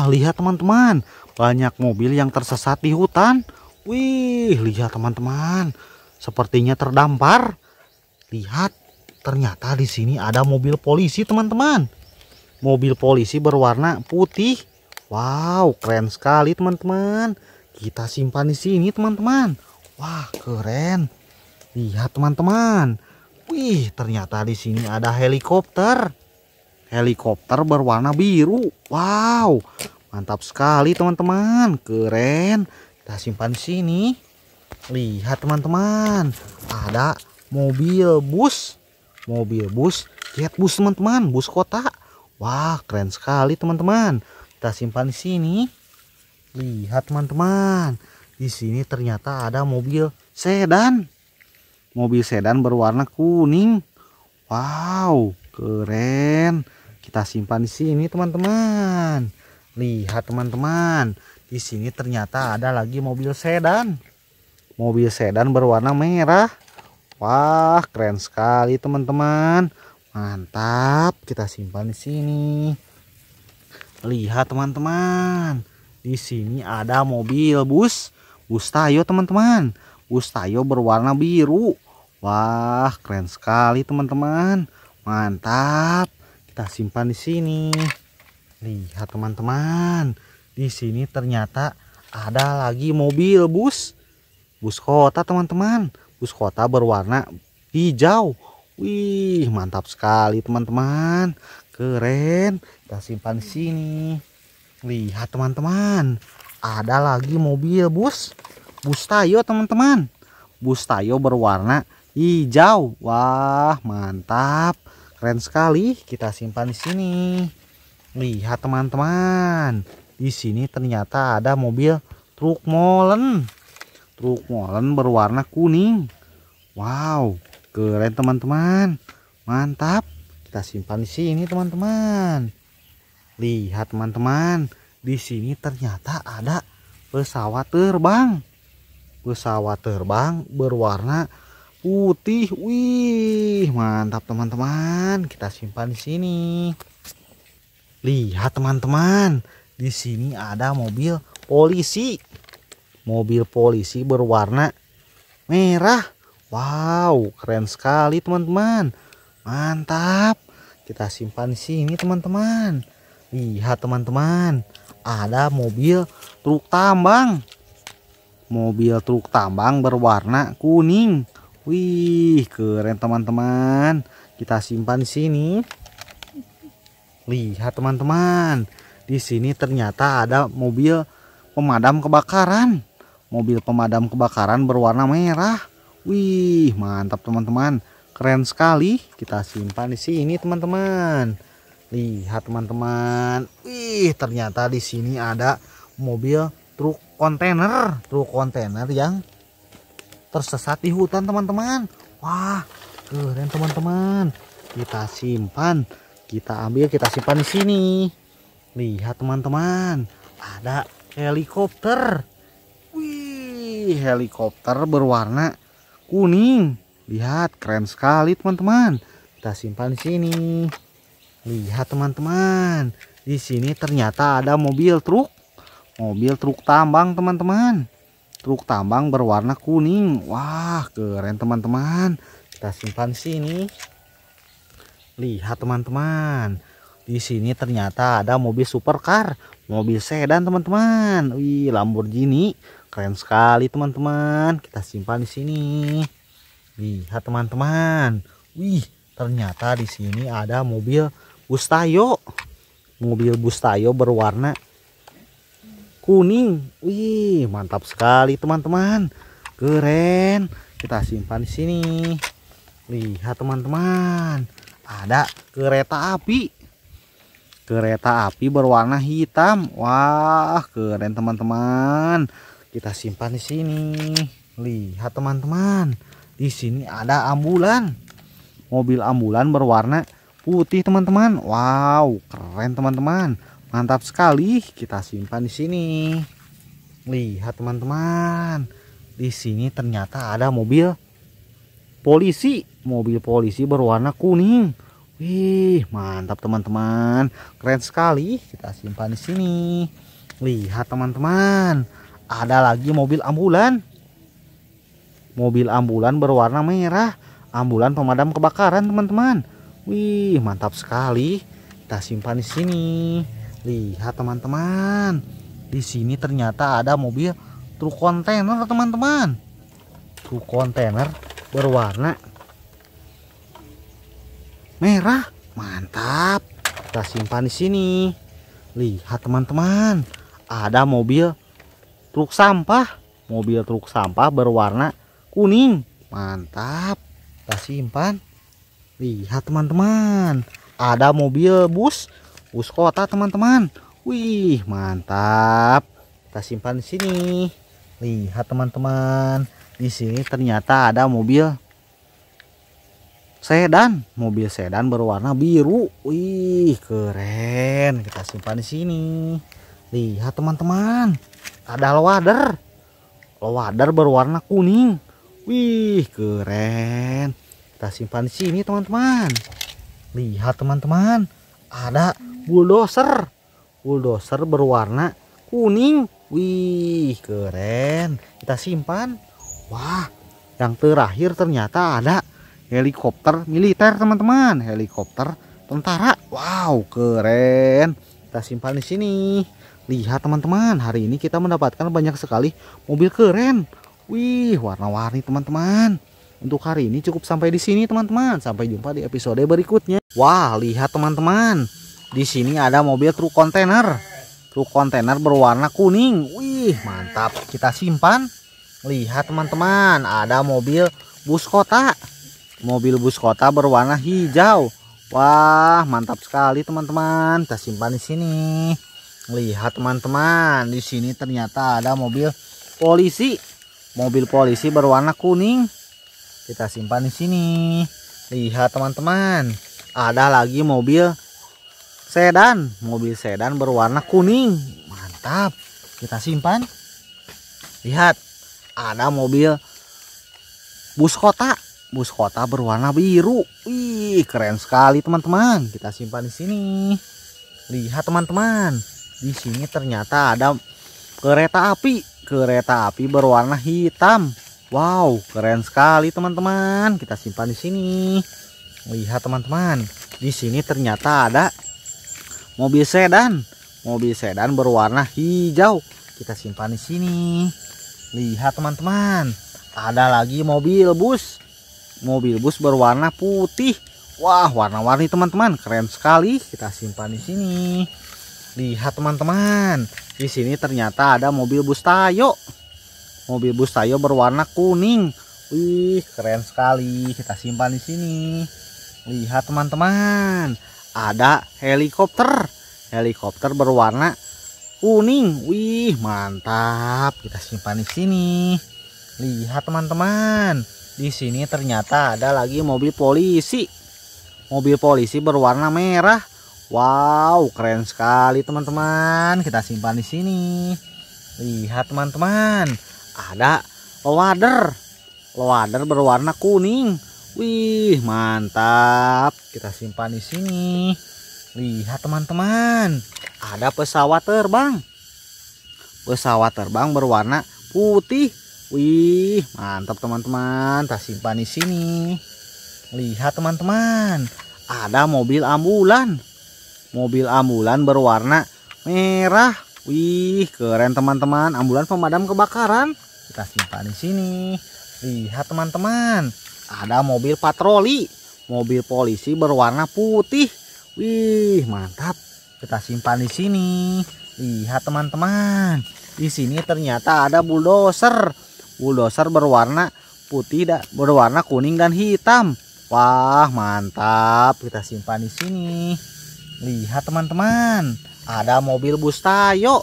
Ah, lihat teman-teman. Banyak mobil yang tersesat di hutan. Wih, lihat teman-teman. Sepertinya terdampar. Lihat, ternyata di sini ada mobil polisi teman-teman. Mobil polisi berwarna putih. Wow, keren sekali teman-teman. Kita simpan di sini teman-teman. Wah, keren. Lihat teman-teman. Wih, ternyata di sini ada helikopter helikopter berwarna biru. Wow, mantap sekali teman-teman. Keren. Kita simpan sini. Lihat teman-teman, ada mobil bus, mobil bus, lihat bus teman-teman, bus kota. Wah, keren sekali teman-teman. Kita simpan di sini. Lihat teman-teman, di sini ternyata ada mobil sedan. Mobil sedan berwarna kuning. Wow, keren kita simpan di sini teman-teman lihat teman-teman di sini ternyata ada lagi mobil sedan mobil sedan berwarna merah wah keren sekali teman-teman mantap kita simpan di sini lihat teman-teman di sini ada mobil bus bus tayo teman-teman bus tayo berwarna biru wah keren sekali teman-teman mantap kita simpan di sini. Lihat teman-teman, di sini ternyata ada lagi mobil bus. Bus kota teman-teman, bus kota berwarna hijau. Wih, mantap sekali teman-teman. Keren. Kita simpan di sini. Lihat teman-teman, ada lagi mobil bus. Bus Tayo teman-teman. Bus Tayo berwarna hijau. Wah, mantap keren sekali kita simpan di sini lihat teman-teman di sini ternyata ada mobil truk molen truk molen berwarna kuning wow keren teman-teman mantap kita simpan di sini teman-teman lihat teman-teman di sini ternyata ada pesawat terbang pesawat terbang berwarna putih. Wih, mantap teman-teman. Kita simpan di sini. Lihat teman-teman, di sini ada mobil polisi. Mobil polisi berwarna merah. Wow, keren sekali teman-teman. Mantap. Kita simpan di sini teman-teman. Lihat teman-teman, ada mobil truk tambang. Mobil truk tambang berwarna kuning Wih, keren teman-teman. Kita simpan di sini. Lihat teman-teman. Di sini ternyata ada mobil pemadam kebakaran. Mobil pemadam kebakaran berwarna merah. Wih, mantap teman-teman. Keren sekali. Kita simpan di sini teman-teman. Lihat teman-teman. Wih, ternyata di sini ada mobil truk kontainer, truk kontainer yang tersesat di hutan teman-teman wah keren teman-teman kita simpan kita ambil kita simpan di sini lihat teman-teman ada helikopter wih helikopter berwarna kuning lihat keren sekali teman-teman kita simpan di sini lihat teman-teman di sini ternyata ada mobil truk mobil truk tambang teman-teman truk tambang berwarna kuning wah keren teman-teman kita simpan sini lihat teman-teman di sini ternyata ada mobil supercar mobil sedan teman-teman wih Lamborghini keren sekali teman-teman kita simpan di sini lihat teman-teman wih ternyata di sini ada mobil Bustayo mobil Bustayo berwarna kuning wih mantap sekali teman-teman keren kita simpan di sini lihat teman-teman ada kereta api kereta api berwarna hitam. Wah, keren teman-teman. Kita simpan di sini. Lihat teman-teman. Di sini ada ambulan. Mobil ambulan berwarna putih, teman-teman. Wow, keren teman-teman mantap sekali kita simpan di sini lihat teman-teman di sini ternyata ada mobil polisi mobil polisi berwarna kuning wih mantap teman-teman keren sekali kita simpan di sini lihat teman-teman ada lagi mobil ambulan mobil ambulan berwarna merah ambulan pemadam kebakaran teman-teman wih mantap sekali kita simpan di sini Lihat teman-teman. Di sini ternyata ada mobil truk kontainer teman-teman. Truk kontainer berwarna merah. Mantap. Kita simpan di sini. Lihat teman-teman. Ada mobil truk sampah. Mobil truk sampah berwarna kuning. Mantap. Kita simpan. Lihat teman-teman. Ada mobil bus bus kota teman-teman wih mantap kita simpan di sini lihat teman-teman di sini ternyata ada mobil sedan mobil sedan berwarna biru wih keren kita simpan di sini lihat teman-teman ada loader loader berwarna kuning wih keren kita simpan di sini teman-teman lihat teman-teman ada bulldozer bulldozer berwarna kuning wih keren kita simpan wah yang terakhir ternyata ada helikopter militer teman-teman helikopter tentara wow keren kita simpan di sini lihat teman-teman hari ini kita mendapatkan banyak sekali mobil keren wih warna-warni teman-teman untuk hari ini cukup sampai di sini teman-teman. Sampai jumpa di episode berikutnya. Wah, lihat teman-teman. Di sini ada mobil truk kontainer. Truk kontainer berwarna kuning. Wih, mantap. Kita simpan. Lihat teman-teman, ada mobil bus kota. Mobil bus kota berwarna hijau. Wah, mantap sekali teman-teman. Kita simpan di sini. Lihat teman-teman, di sini ternyata ada mobil polisi. Mobil polisi berwarna kuning kita simpan di sini lihat teman-teman ada lagi mobil sedan mobil sedan berwarna kuning mantap kita simpan lihat ada mobil bus kota bus kota berwarna biru wih keren sekali teman-teman kita simpan di sini lihat teman-teman di sini ternyata ada kereta api kereta api berwarna hitam Wow, keren sekali teman-teman. Kita simpan di sini. Lihat teman-teman, di sini ternyata ada mobil sedan. Mobil sedan berwarna hijau. Kita simpan di sini. Lihat teman-teman, ada lagi mobil bus. Mobil bus berwarna putih. Wah, warna-warni teman-teman, keren sekali. Kita simpan di sini. Lihat teman-teman, di sini ternyata ada mobil bus Tayo mobil bus Tayo berwarna kuning. Wih, keren sekali. Kita simpan di sini. Lihat teman-teman, ada helikopter. Helikopter berwarna kuning. Wih, mantap. Kita simpan di sini. Lihat teman-teman. Di sini ternyata ada lagi mobil polisi. Mobil polisi berwarna merah. Wow, keren sekali teman-teman. Kita simpan di sini. Lihat teman-teman ada loader. Loader berwarna kuning. Wih, mantap. Kita simpan di sini. Lihat teman-teman. Ada pesawat terbang. Pesawat terbang berwarna putih. Wih, mantap teman-teman. Kita simpan di sini. Lihat teman-teman. Ada mobil ambulan. Mobil ambulan berwarna merah. Wih, keren teman-teman. Ambulan pemadam kebakaran. Kita simpan di sini. Lihat teman-teman. Ada mobil patroli. Mobil polisi berwarna putih. Wih, mantap. Kita simpan di sini. Lihat teman-teman. Di sini ternyata ada bulldozer. Bulldozer berwarna putih dan berwarna kuning dan hitam. Wah, mantap. Kita simpan di sini. Lihat teman-teman ada mobil bus Tayo.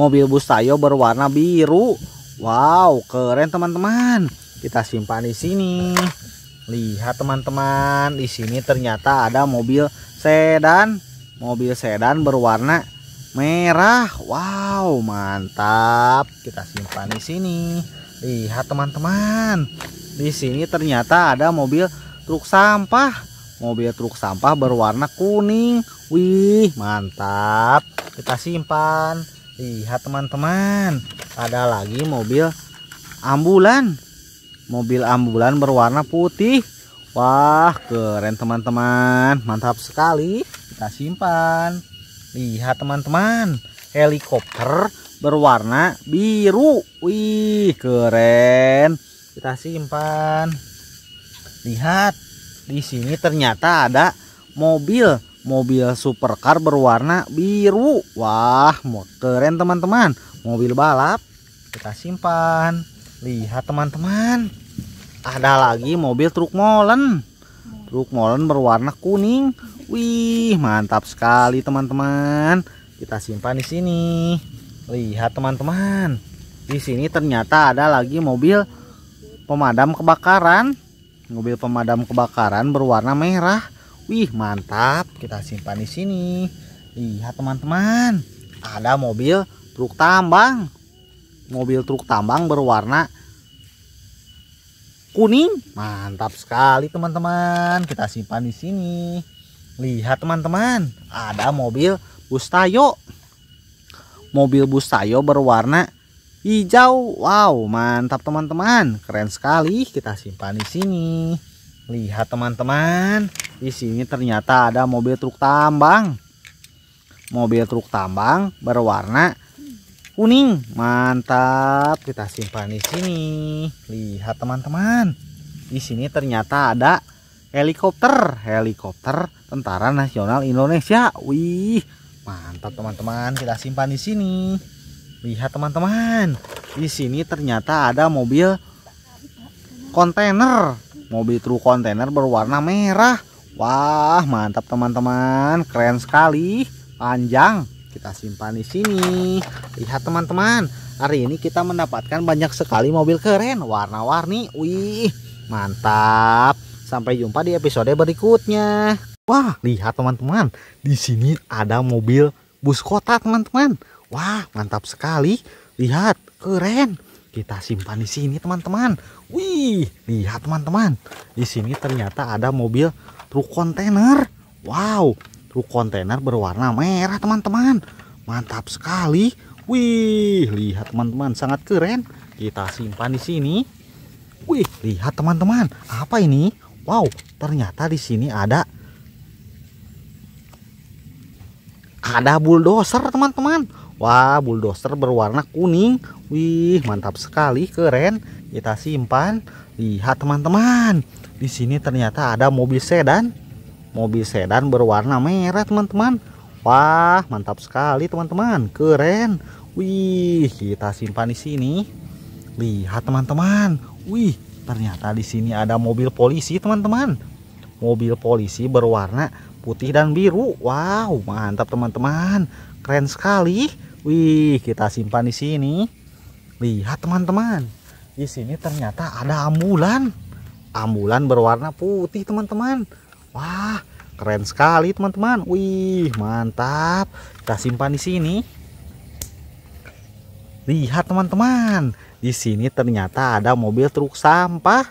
Mobil bus Tayo berwarna biru. Wow, keren teman-teman. Kita simpan di sini. Lihat teman-teman, di sini ternyata ada mobil sedan. Mobil sedan berwarna merah. Wow, mantap. Kita simpan di sini. Lihat teman-teman. Di sini ternyata ada mobil truk sampah mobil truk sampah berwarna kuning wih mantap kita simpan lihat teman-teman ada lagi mobil ambulan mobil ambulan berwarna putih wah keren teman-teman mantap sekali kita simpan lihat teman-teman helikopter berwarna biru wih keren kita simpan lihat di sini ternyata ada mobil mobil supercar berwarna biru wah keren teman-teman mobil balap kita simpan lihat teman-teman ada lagi mobil truk molen truk molen berwarna kuning wih mantap sekali teman-teman kita simpan di sini lihat teman-teman di sini ternyata ada lagi mobil pemadam kebakaran mobil pemadam kebakaran berwarna merah wih mantap kita simpan di sini lihat teman-teman ada mobil truk tambang mobil truk tambang berwarna kuning mantap sekali teman-teman kita simpan di sini lihat teman-teman ada mobil bus tayo. mobil bus tayo berwarna hijau. Wow, mantap teman-teman. Keren sekali. Kita simpan di sini. Lihat teman-teman, di sini ternyata ada mobil truk tambang. Mobil truk tambang berwarna kuning. Mantap, kita simpan di sini. Lihat teman-teman. Di sini ternyata ada helikopter, helikopter Tentara Nasional Indonesia. Wih, mantap teman-teman. Kita simpan di sini. Lihat teman-teman, di sini ternyata ada mobil kontainer, mobil truk kontainer berwarna merah. Wah, mantap teman-teman, keren sekali, panjang. Kita simpan di sini. Lihat teman-teman, hari ini kita mendapatkan banyak sekali mobil keren, warna-warni. Wih, mantap. Sampai jumpa di episode berikutnya. Wah, lihat teman-teman, di sini ada mobil bus kota teman-teman. Wah, mantap sekali. Lihat, keren. Kita simpan di sini, teman-teman. Wih, lihat teman-teman. Di sini ternyata ada mobil truk kontainer. Wow, truk kontainer berwarna merah, teman-teman. Mantap sekali. Wih, lihat teman-teman, sangat keren. Kita simpan di sini. Wih, lihat teman-teman. Apa ini? Wow, ternyata di sini ada ada bulldozer, teman-teman. Wah bulldozer berwarna kuning Wih mantap sekali keren Kita simpan Lihat teman-teman di sini ternyata ada mobil sedan Mobil sedan berwarna merah teman-teman Wah mantap sekali teman-teman Keren Wih kita simpan di sini Lihat teman-teman Wih ternyata di sini ada mobil polisi teman-teman Mobil polisi berwarna putih dan biru. Wow, mantap teman-teman. Keren sekali. Wih, kita simpan di sini. Lihat teman-teman. Di sini ternyata ada ambulan. Ambulan berwarna putih, teman-teman. Wah, keren sekali, teman-teman. Wih, mantap. Kita simpan di sini. Lihat, teman-teman. Di sini ternyata ada mobil truk sampah.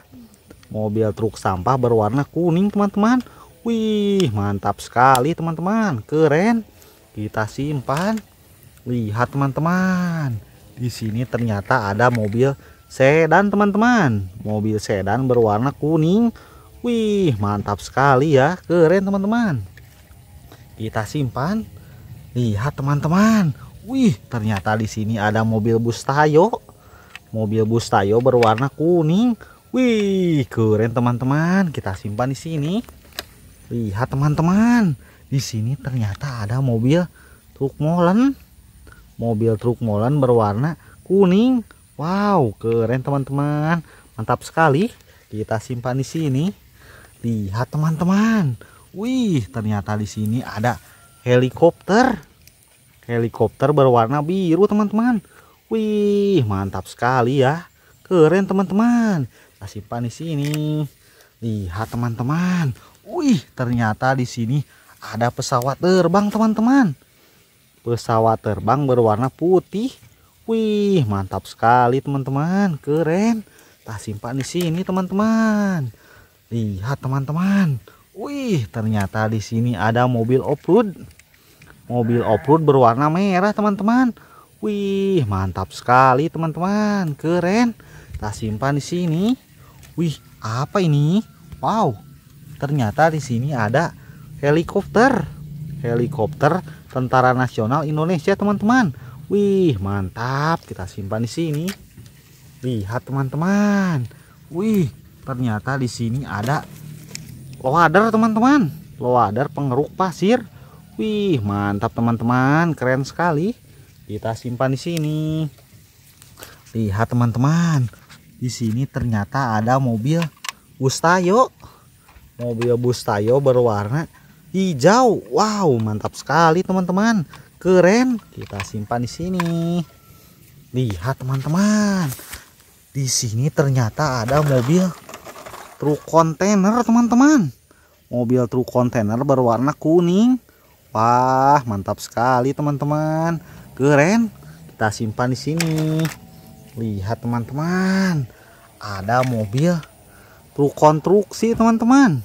Mobil truk sampah berwarna kuning, teman-teman. Wih, mantap sekali teman-teman. Keren. Kita simpan. Lihat teman-teman. Di sini ternyata ada mobil sedan teman-teman. Mobil sedan berwarna kuning. Wih, mantap sekali ya. Keren teman-teman. Kita simpan. Lihat teman-teman. Wih, ternyata di sini ada mobil bus Tayo. Mobil bus Tayo berwarna kuning. Wih, keren teman-teman. Kita simpan di sini. Lihat teman-teman, di sini ternyata ada mobil truk molen. Mobil truk molen berwarna kuning. Wow, keren teman-teman. Mantap sekali. Kita simpan di sini. Lihat teman-teman. Wih, ternyata di sini ada helikopter. Helikopter berwarna biru teman-teman. Wih, mantap sekali ya. Keren teman-teman. Kita simpan di sini. Lihat teman-teman. Wih, ternyata di sini ada pesawat terbang, teman-teman. Pesawat terbang berwarna putih. Wih, mantap sekali, teman-teman. Keren. Tak simpan di sini, teman-teman. Lihat, teman-teman. Wih, ternyata di sini ada mobil off-road. Mobil off-road berwarna merah, teman-teman. Wih, mantap sekali, teman-teman. Keren. Tak simpan di sini. Wih, apa ini? Wow, ternyata di sini ada helikopter helikopter Tentara Nasional Indonesia teman-teman wih mantap kita simpan di sini lihat teman-teman wih ternyata di sini ada loader teman-teman loader pengeruk pasir wih mantap teman-teman keren sekali kita simpan di sini lihat teman-teman di sini ternyata ada mobil Ustayo mobil bus Tayo berwarna hijau. Wow, mantap sekali teman-teman. Keren. Kita simpan di sini. Lihat teman-teman. Di sini ternyata ada mobil truk kontainer teman-teman. Mobil truk kontainer berwarna kuning. Wah, mantap sekali teman-teman. Keren. Kita simpan di sini. Lihat teman-teman. Ada mobil truk konstruksi teman-teman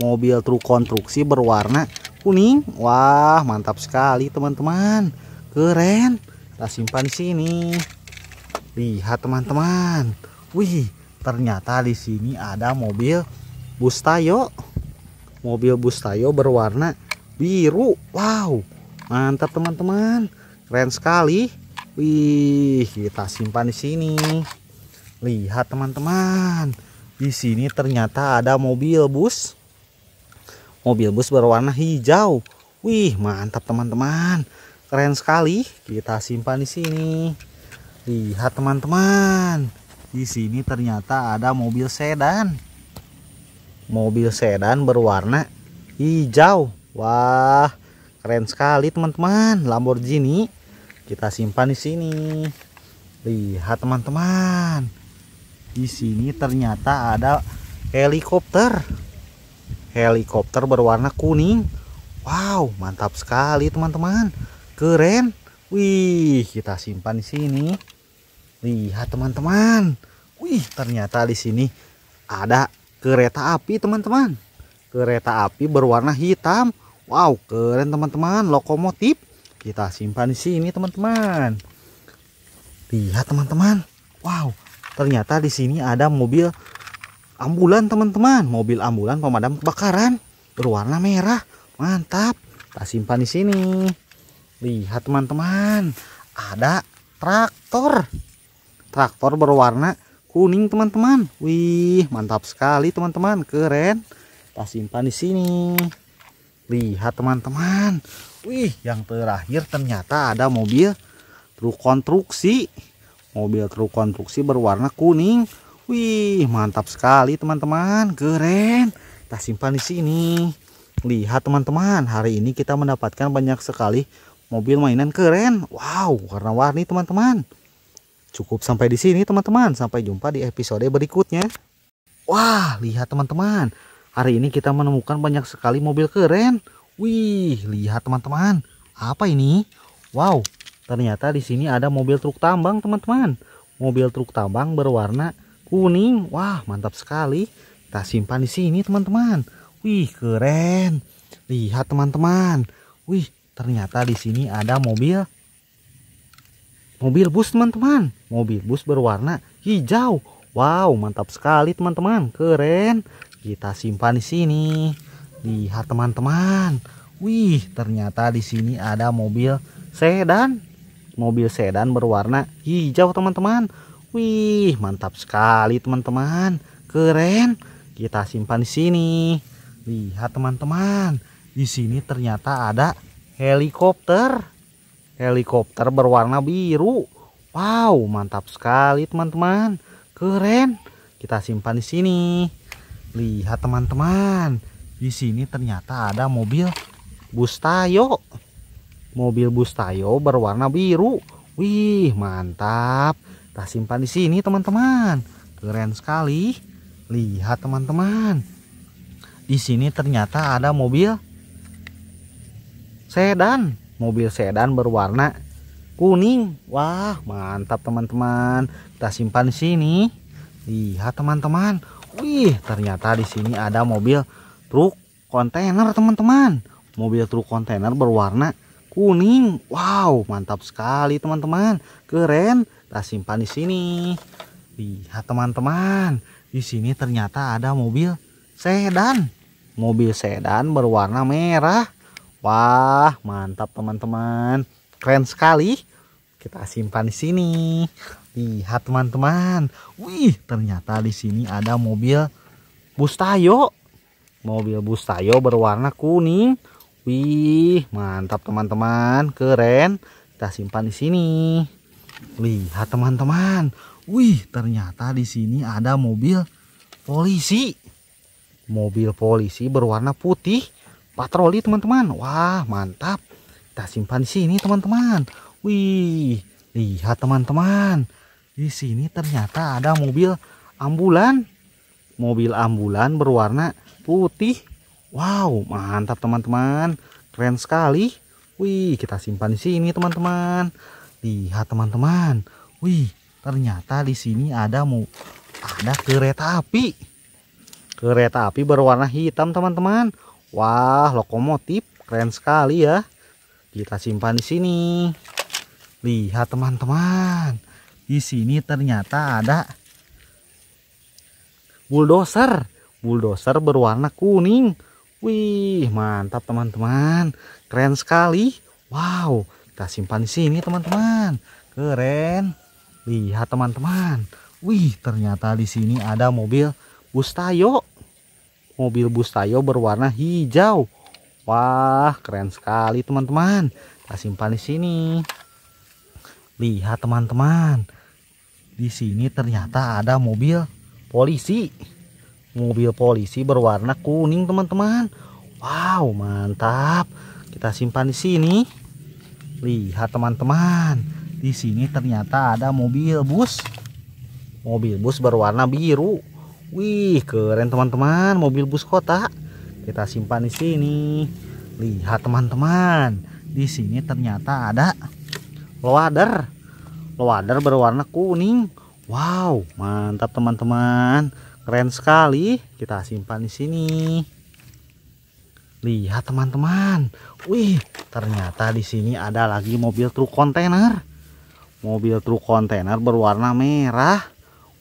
mobil truk konstruksi berwarna kuning. Wah, mantap sekali teman-teman. Keren. Kita simpan di sini. Lihat teman-teman. Wih, ternyata di sini ada mobil bus tayo. Mobil bus tayo berwarna biru. Wow, mantap teman-teman. Keren sekali. Wih, kita simpan di sini. Lihat teman-teman. Di sini ternyata ada mobil bus mobil bus berwarna hijau. Wih, mantap teman-teman. Keren sekali. Kita simpan di sini. Lihat teman-teman. Di sini ternyata ada mobil sedan. Mobil sedan berwarna hijau. Wah, keren sekali teman-teman. Lamborghini. Kita simpan di sini. Lihat teman-teman. Di sini ternyata ada helikopter helikopter berwarna kuning. Wow, mantap sekali teman-teman. Keren. Wih, kita simpan di sini. Lihat teman-teman. Wih, ternyata di sini ada kereta api teman-teman. Kereta api berwarna hitam. Wow, keren teman-teman. Lokomotif. Kita simpan di sini teman-teman. Lihat teman-teman. Wow, ternyata di sini ada mobil ambulan teman-teman mobil ambulan pemadam kebakaran berwarna merah mantap kita simpan di sini lihat teman-teman ada traktor traktor berwarna kuning teman-teman wih mantap sekali teman-teman keren kita simpan di sini lihat teman-teman wih yang terakhir ternyata ada mobil truk konstruksi mobil truk konstruksi berwarna kuning Wih, mantap sekali teman-teman. Keren. Kita simpan di sini. Lihat teman-teman, hari ini kita mendapatkan banyak sekali mobil mainan keren. Wow, warna-warni teman-teman. Cukup sampai di sini teman-teman. Sampai jumpa di episode berikutnya. Wah, lihat teman-teman. Hari ini kita menemukan banyak sekali mobil keren. Wih, lihat teman-teman. Apa ini? Wow, ternyata di sini ada mobil truk tambang teman-teman. Mobil truk tambang berwarna kuning. Wah, mantap sekali. Kita simpan di sini, teman-teman. Wih, keren. Lihat, teman-teman. Wih, ternyata di sini ada mobil mobil bus, teman-teman. Mobil bus berwarna hijau. Wow, mantap sekali, teman-teman. Keren. Kita simpan di sini. Lihat, teman-teman. Wih, ternyata di sini ada mobil sedan. Mobil sedan berwarna hijau, teman-teman. Wih, mantap sekali teman-teman. Keren. Kita simpan di sini. Lihat teman-teman. Di sini ternyata ada helikopter. Helikopter berwarna biru. Wow, mantap sekali teman-teman. Keren. Kita simpan di sini. Lihat teman-teman. Di sini ternyata ada mobil bus Tayo. Mobil bus Tayo berwarna biru. Wih, mantap kita simpan di sini teman-teman keren sekali lihat teman-teman di sini ternyata ada mobil sedan mobil sedan berwarna kuning wah mantap teman-teman kita simpan di sini lihat teman-teman wih ternyata di sini ada mobil truk kontainer teman-teman mobil truk kontainer berwarna kuning wow mantap sekali teman-teman keren kita simpan di sini lihat teman-teman di sini ternyata ada mobil sedan mobil sedan berwarna merah wah mantap teman-teman keren sekali kita simpan di sini lihat teman-teman wih ternyata di sini ada mobil bus tayo mobil bus tayo berwarna kuning wih mantap teman-teman keren kita simpan di sini Lihat teman-teman. Wih, ternyata di sini ada mobil polisi. Mobil polisi berwarna putih, patroli teman-teman. Wah, mantap. Kita simpan di sini teman-teman. Wih, lihat teman-teman. Di sini ternyata ada mobil ambulan. Mobil ambulan berwarna putih. Wow, mantap teman-teman. Keren sekali. Wih, kita simpan di sini teman-teman lihat teman-teman. Wih, ternyata di sini ada mau ada kereta api. Kereta api berwarna hitam, teman-teman. Wah, lokomotif keren sekali ya. Kita simpan di sini. Lihat teman-teman. Di sini ternyata ada bulldozer. Bulldozer berwarna kuning. Wih, mantap teman-teman. Keren sekali. Wow, kita simpan di sini teman-teman keren lihat teman-teman wih ternyata di sini ada mobil bus tayo mobil bus tayo berwarna hijau wah keren sekali teman-teman kita simpan di sini lihat teman-teman di sini ternyata ada mobil polisi mobil polisi berwarna kuning teman-teman wow mantap kita simpan di sini Lihat teman-teman, di sini ternyata ada mobil bus. Mobil bus berwarna biru. Wih, keren teman-teman, mobil bus kota. Kita simpan di sini. Lihat teman-teman, di sini ternyata ada loader. Loader berwarna kuning. Wow, mantap teman-teman. Keren sekali. Kita simpan di sini. Lihat teman-teman. Wih, ternyata di sini ada lagi mobil truk kontainer. Mobil truk kontainer berwarna merah.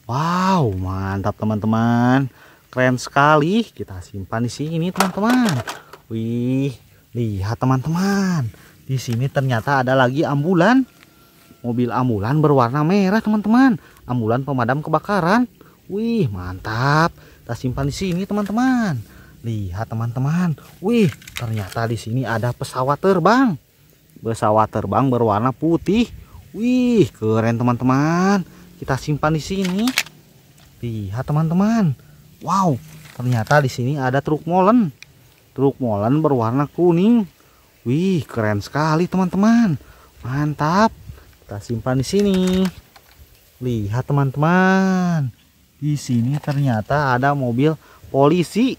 Wow, mantap teman-teman. Keren sekali. Kita simpan di sini, teman-teman. Wih, lihat teman-teman. Di sini ternyata ada lagi ambulan. Mobil ambulan berwarna merah, teman-teman. Ambulan pemadam kebakaran. Wih, mantap. Kita simpan di sini, teman-teman. Lihat teman-teman. Wih, ternyata di sini ada pesawat terbang. Pesawat terbang berwarna putih. Wih, keren teman-teman. Kita simpan di sini. Lihat teman-teman. Wow, ternyata di sini ada truk molen. Truk molen berwarna kuning. Wih, keren sekali teman-teman. Mantap. Kita simpan di sini. Lihat teman-teman. Di sini ternyata ada mobil polisi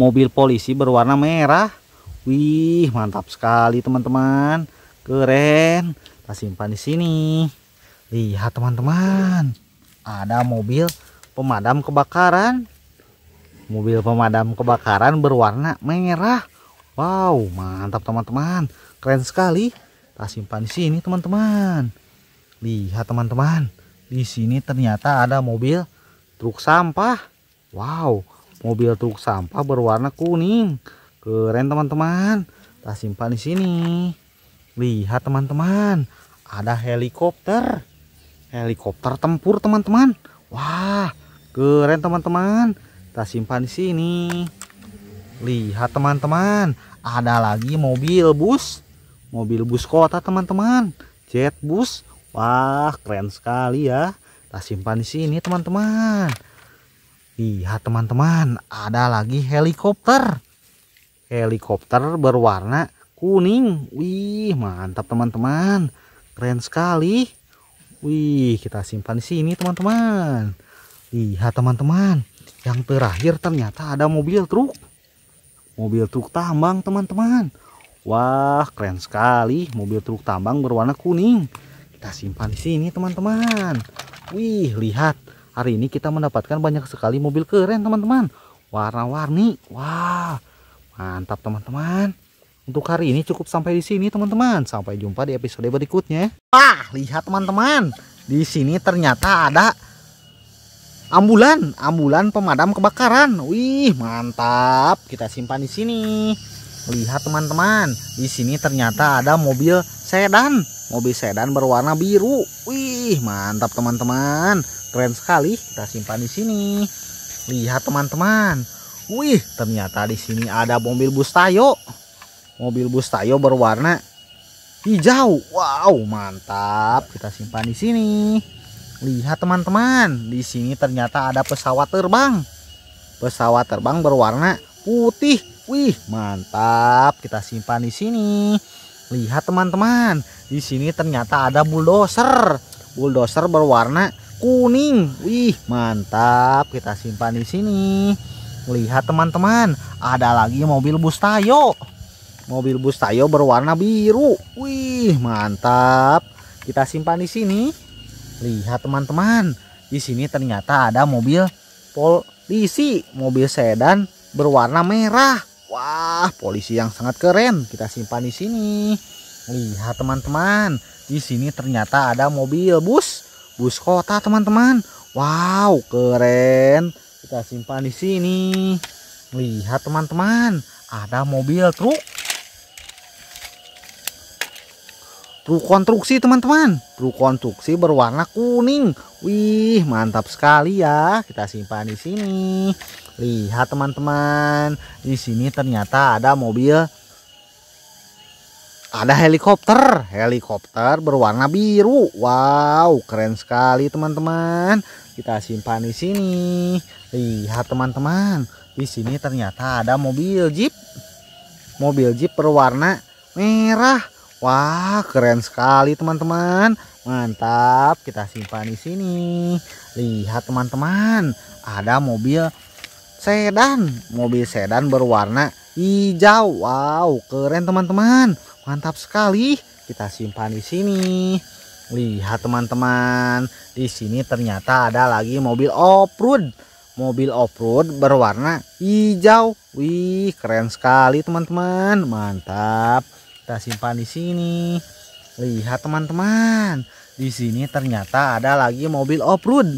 mobil polisi berwarna merah wih mantap sekali teman-teman keren kita simpan di sini lihat teman-teman ada mobil pemadam kebakaran mobil pemadam kebakaran berwarna merah wow mantap teman-teman keren sekali kita simpan di sini teman-teman lihat teman-teman di sini ternyata ada mobil truk sampah wow mobil truk sampah berwarna kuning keren teman-teman kita simpan di sini lihat teman-teman ada helikopter helikopter tempur teman-teman wah keren teman-teman kita simpan di sini lihat teman-teman ada lagi mobil bus mobil bus kota teman-teman jet bus wah keren sekali ya kita simpan di sini teman-teman lihat teman-teman ada lagi helikopter helikopter berwarna kuning wih mantap teman-teman keren sekali wih kita simpan di sini teman-teman lihat teman-teman yang terakhir ternyata ada mobil truk mobil truk tambang teman-teman wah keren sekali mobil truk tambang berwarna kuning kita simpan di sini teman-teman wih lihat hari ini kita mendapatkan banyak sekali mobil keren teman-teman warna-warni wah mantap teman-teman untuk hari ini cukup sampai di sini teman-teman sampai jumpa di episode berikutnya wah lihat teman-teman di sini ternyata ada ambulan ambulan pemadam kebakaran wih mantap kita simpan di sini lihat teman-teman di sini ternyata ada mobil sedan mobil sedan berwarna biru wih mantap teman-teman keren sekali kita simpan di sini lihat teman-teman wih ternyata di sini ada mobil bus tayo mobil bus tayo berwarna hijau wow mantap kita simpan di sini lihat teman-teman di sini ternyata ada pesawat terbang pesawat terbang berwarna putih wih mantap kita simpan di sini lihat teman-teman di sini ternyata ada bulldozer bulldozer berwarna kuning. Wih, mantap. Kita simpan di sini. Lihat teman-teman, ada lagi mobil bus Tayo. Mobil bus Tayo berwarna biru. Wih, mantap. Kita simpan di sini. Lihat teman-teman, di sini ternyata ada mobil polisi, mobil sedan berwarna merah. Wah, polisi yang sangat keren. Kita simpan di sini. Lihat teman-teman, di sini ternyata ada mobil bus bus kota teman-teman wow keren kita simpan di sini lihat teman-teman ada mobil truk truk konstruksi teman-teman truk konstruksi berwarna kuning wih mantap sekali ya kita simpan di sini lihat teman-teman di sini ternyata ada mobil ada helikopter helikopter berwarna biru wow keren sekali teman-teman kita simpan di sini lihat teman-teman di sini ternyata ada mobil jeep mobil jeep berwarna merah wah keren sekali teman-teman mantap kita simpan di sini lihat teman-teman ada mobil sedan mobil sedan berwarna hijau wow keren teman-teman Mantap sekali. Kita simpan di sini. Lihat teman-teman, di sini ternyata ada lagi mobil off-road. Mobil off-road berwarna hijau. Wih, keren sekali teman-teman. Mantap. Kita simpan di sini. Lihat teman-teman, di sini ternyata ada lagi mobil off-road.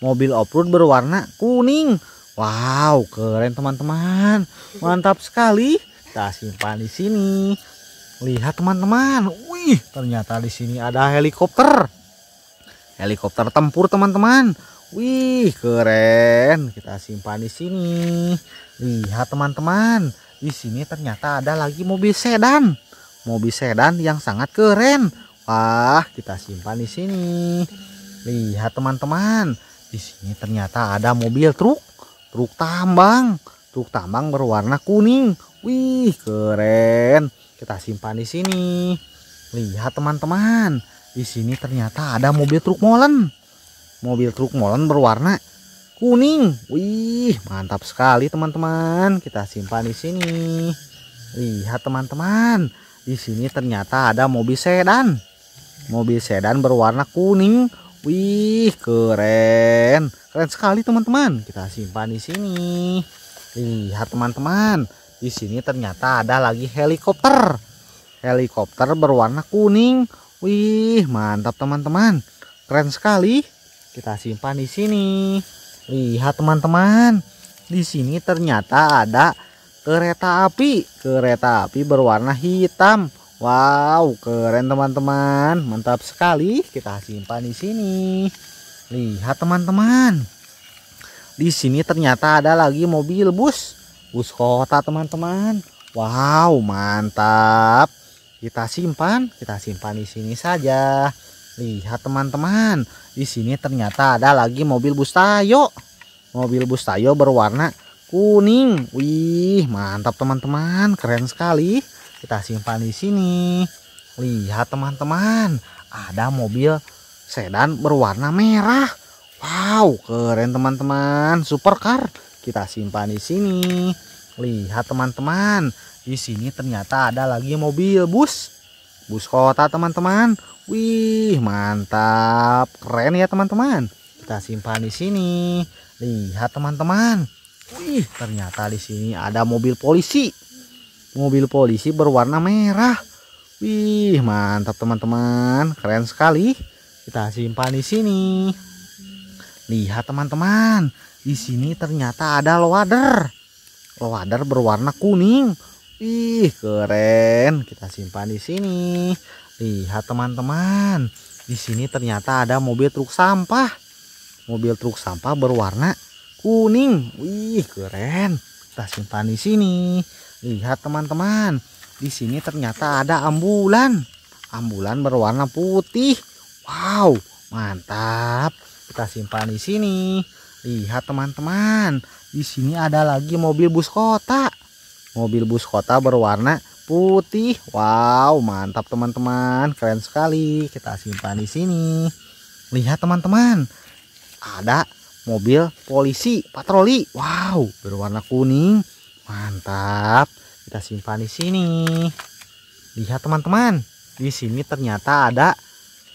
Mobil off-road berwarna kuning. Wow, keren teman-teman. Mantap sekali. Kita simpan di sini lihat teman-teman wih ternyata di sini ada helikopter helikopter tempur teman-teman wih keren kita simpan di sini lihat teman-teman di sini ternyata ada lagi mobil sedan mobil sedan yang sangat keren wah kita simpan di sini lihat teman-teman di sini ternyata ada mobil truk truk tambang truk tambang berwarna kuning wih keren kita simpan di sini lihat teman-teman di sini ternyata ada mobil truk molen mobil truk molen berwarna kuning wih mantap sekali teman-teman kita simpan di sini lihat teman-teman di sini ternyata ada mobil sedan mobil sedan berwarna kuning wih keren keren sekali teman-teman kita simpan di sini lihat teman-teman di sini ternyata ada lagi helikopter. Helikopter berwarna kuning. Wih, mantap teman-teman. Keren sekali. Kita simpan di sini. Lihat teman-teman. Di sini ternyata ada kereta api. Kereta api berwarna hitam. Wow, keren teman-teman. Mantap sekali. Kita simpan di sini. Lihat teman-teman. Di sini ternyata ada lagi mobil bus bus kota teman-teman wow mantap kita simpan kita simpan di sini saja lihat teman-teman di sini ternyata ada lagi mobil bus tayo mobil bus tayo berwarna kuning wih mantap teman-teman keren sekali kita simpan di sini lihat teman-teman ada mobil sedan berwarna merah wow keren teman-teman supercar kita simpan di sini lihat teman-teman di sini ternyata ada lagi mobil bus bus kota teman-teman wih mantap keren ya teman-teman kita simpan di sini lihat teman-teman wih ternyata di sini ada mobil polisi mobil polisi berwarna merah wih mantap teman-teman keren sekali kita simpan di sini lihat teman-teman di sini ternyata ada loader loader berwarna kuning ih keren kita simpan di sini lihat teman-teman di sini ternyata ada mobil truk sampah mobil truk sampah berwarna kuning wih keren kita simpan di sini lihat teman-teman di sini ternyata ada ambulan ambulan berwarna putih wow mantap kita simpan di sini Lihat teman-teman, di sini ada lagi mobil bus kota. Mobil bus kota berwarna putih. Wow, mantap teman-teman, keren sekali. Kita simpan di sini. Lihat teman-teman, ada mobil polisi patroli. Wow, berwarna kuning. Mantap. Kita simpan di sini. Lihat teman-teman, di sini ternyata ada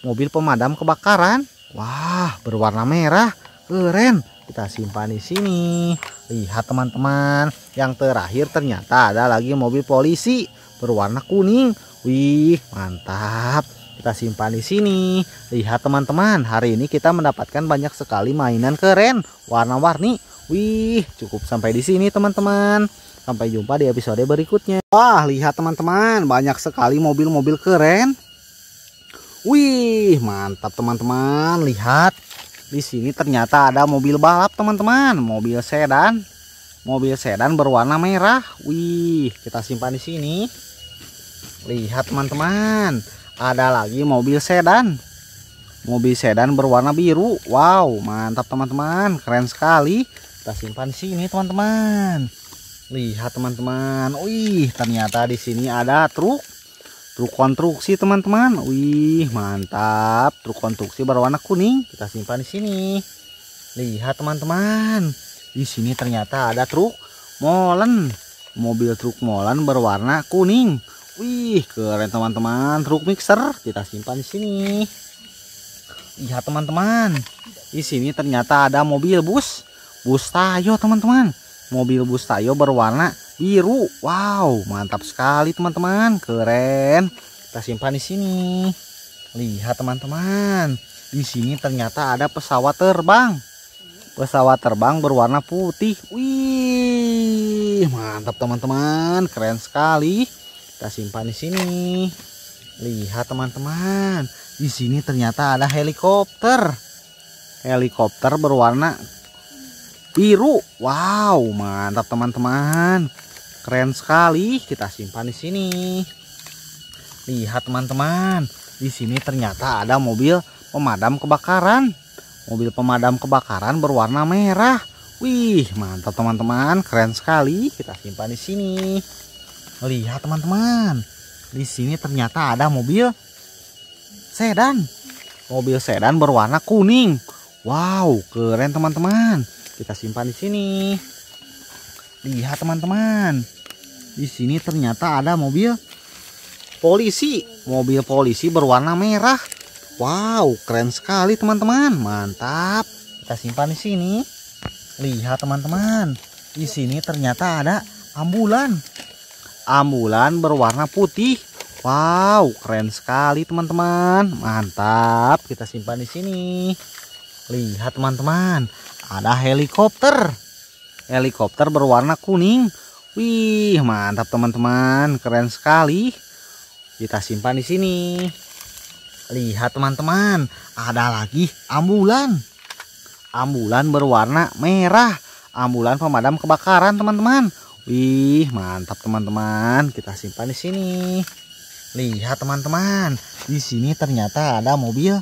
mobil pemadam kebakaran. Wah, berwarna merah. Keren kita simpan di sini lihat teman-teman yang terakhir ternyata ada lagi mobil polisi berwarna kuning wih mantap kita simpan di sini lihat teman-teman hari ini kita mendapatkan banyak sekali mainan keren warna-warni wih cukup sampai di sini teman-teman sampai jumpa di episode berikutnya wah lihat teman-teman banyak sekali mobil-mobil keren Wih, mantap teman-teman. Lihat, di sini ternyata ada mobil balap teman-teman mobil sedan mobil sedan berwarna merah wih kita simpan di sini lihat teman-teman ada lagi mobil sedan mobil sedan berwarna biru wow mantap teman-teman keren sekali kita simpan di sini teman-teman lihat teman-teman wih ternyata di sini ada truk truk konstruksi teman-teman wih mantap truk konstruksi berwarna kuning kita simpan di sini lihat teman-teman di sini ternyata ada truk molen mobil truk molen berwarna kuning wih keren teman-teman truk mixer kita simpan di sini lihat teman-teman di sini ternyata ada mobil bus bus tayo teman-teman mobil bus tayo berwarna biru. Wow, mantap sekali teman-teman. Keren. Kita simpan di sini. Lihat teman-teman. Di sini ternyata ada pesawat terbang. Pesawat terbang berwarna putih. Wih, mantap teman-teman. Keren sekali. Kita simpan di sini. Lihat teman-teman. Di sini ternyata ada helikopter. Helikopter berwarna biru. Wow, mantap teman-teman keren sekali kita simpan di sini lihat teman-teman di sini ternyata ada mobil pemadam kebakaran mobil pemadam kebakaran berwarna merah wih mantap teman-teman keren sekali kita simpan di sini lihat teman-teman di sini ternyata ada mobil sedan mobil sedan berwarna kuning wow keren teman-teman kita simpan di sini lihat teman-teman di sini ternyata ada mobil polisi. Mobil polisi berwarna merah. Wow, keren sekali teman-teman. Mantap. Kita simpan di sini. Lihat teman-teman. Di sini ternyata ada ambulan. Ambulan berwarna putih. Wow, keren sekali teman-teman. Mantap. Kita simpan di sini. Lihat teman-teman, ada helikopter. Helikopter berwarna kuning. Wih, mantap teman-teman, keren sekali. Kita simpan di sini. Lihat teman-teman, ada lagi ambulan. Ambulan berwarna merah. Ambulan pemadam kebakaran teman-teman. Wih, mantap teman-teman. Kita simpan di sini. Lihat teman-teman, di sini ternyata ada mobil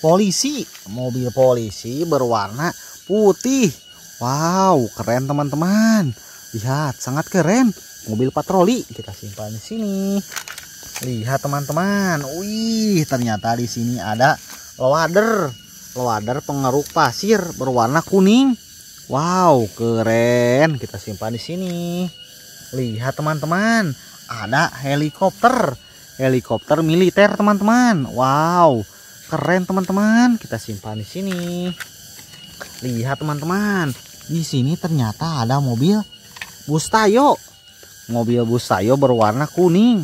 polisi. Mobil polisi berwarna putih. Wow, keren teman-teman lihat sangat keren mobil patroli kita simpan di sini lihat teman-teman wih ternyata di sini ada loader loader pengeruk pasir berwarna kuning wow keren kita simpan di sini lihat teman-teman ada helikopter helikopter militer teman-teman wow keren teman-teman kita simpan di sini lihat teman-teman di sini ternyata ada mobil bus Tayo. Mobil bus Tayo berwarna kuning.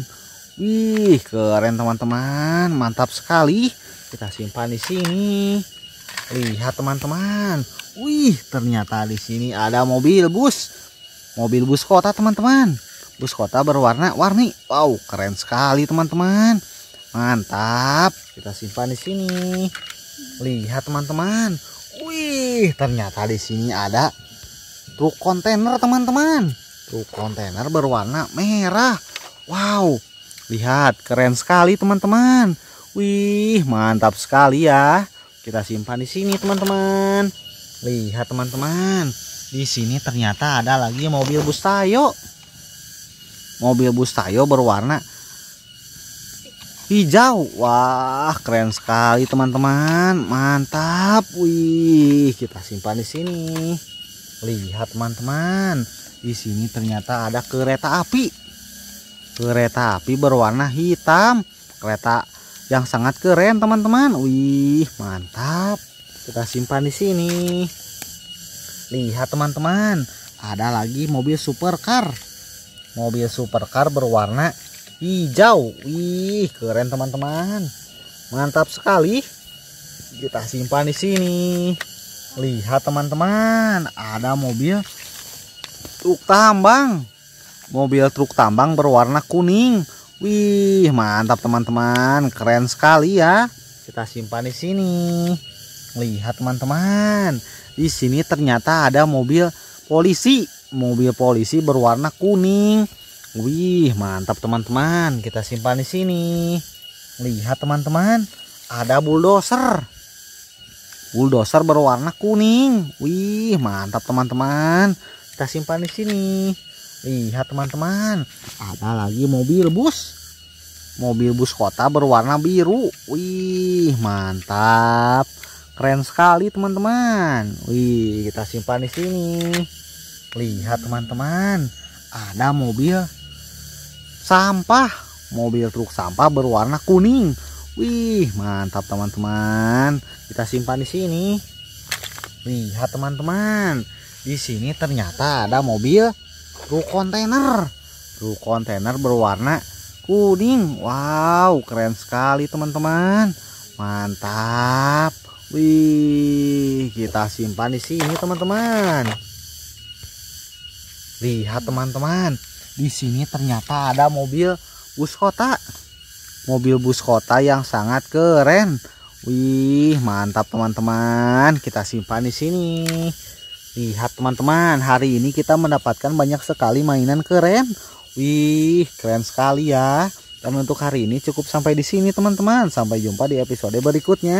Ih, keren teman-teman. Mantap sekali. Kita simpan di sini. Lihat teman-teman. Wih, ternyata di sini ada mobil bus. Mobil bus kota teman-teman. Bus kota berwarna warni. Wow, keren sekali teman-teman. Mantap. Kita simpan di sini. Lihat teman-teman. Wih, ternyata di sini ada truk kontainer teman-teman truk kontainer berwarna merah wow lihat keren sekali teman-teman wih mantap sekali ya kita simpan di sini teman-teman lihat teman-teman di sini ternyata ada lagi mobil bus tayo mobil bus tayo berwarna hijau wah keren sekali teman-teman mantap wih kita simpan di sini Lihat teman-teman, di sini ternyata ada kereta api. Kereta api berwarna hitam. Kereta yang sangat keren teman-teman. Wih, mantap. Kita simpan di sini. Lihat teman-teman, ada lagi mobil supercar. Mobil supercar berwarna hijau. Wih, keren teman-teman. Mantap sekali. Kita simpan di sini lihat teman-teman ada mobil truk tambang mobil truk tambang berwarna kuning wih mantap teman-teman keren sekali ya kita simpan di sini lihat teman-teman di sini ternyata ada mobil polisi mobil polisi berwarna kuning wih mantap teman-teman kita simpan di sini lihat teman-teman ada bulldozer bulldozer berwarna kuning wih mantap teman-teman kita simpan di sini lihat teman-teman ada lagi mobil bus mobil bus kota berwarna biru wih mantap keren sekali teman-teman wih kita simpan di sini lihat teman-teman ada mobil sampah mobil truk sampah berwarna kuning wih mantap teman-teman kita simpan di sini lihat teman-teman di sini ternyata ada mobil truk kontainer truk kontainer berwarna kuning wow keren sekali teman-teman mantap wih kita simpan di sini teman-teman lihat teman-teman di sini ternyata ada mobil bus kota mobil bus kota yang sangat keren Wih, mantap teman-teman. Kita simpan di sini. Lihat teman-teman, hari ini kita mendapatkan banyak sekali mainan keren. Wih, keren sekali ya. Dan untuk hari ini cukup sampai di sini teman-teman. Sampai jumpa di episode berikutnya.